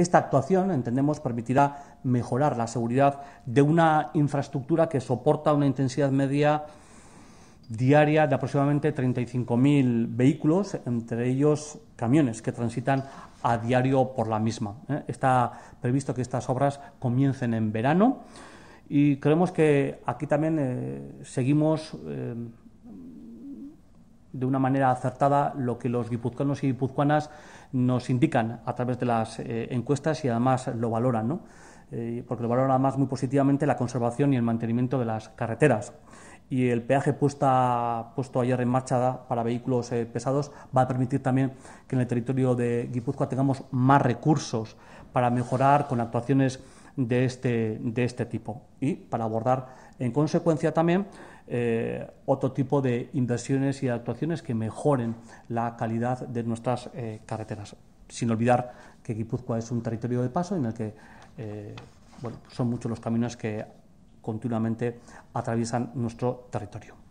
Esta actuación, entendemos, permitirá mejorar la seguridad de una infraestructura que soporta una intensidad media diaria de aproximadamente 35.000 vehículos, entre ellos camiones que transitan a diario por la misma. ¿eh? Está previsto que estas obras comiencen en verano y creemos que aquí también eh, seguimos eh, de una manera acertada lo que los guipuzcoanos y guipuzcoanas nos indican a través de las eh, encuestas y además lo valoran, ¿no? Eh, porque lo valoran además muy positivamente la conservación y el mantenimiento de las carreteras. Y el peaje puesto ayer en marcha para vehículos eh, pesados va a permitir también que en el territorio de Guipúzcoa tengamos más recursos para mejorar con actuaciones de este, de este tipo y para abordar en consecuencia también eh, otro tipo de inversiones y actuaciones que mejoren la calidad de nuestras eh, carreteras. Sin olvidar que Guipúzcoa es un territorio de paso en el que eh, pues son muchos los caminos que continuamente atraviesan nuestro territorio.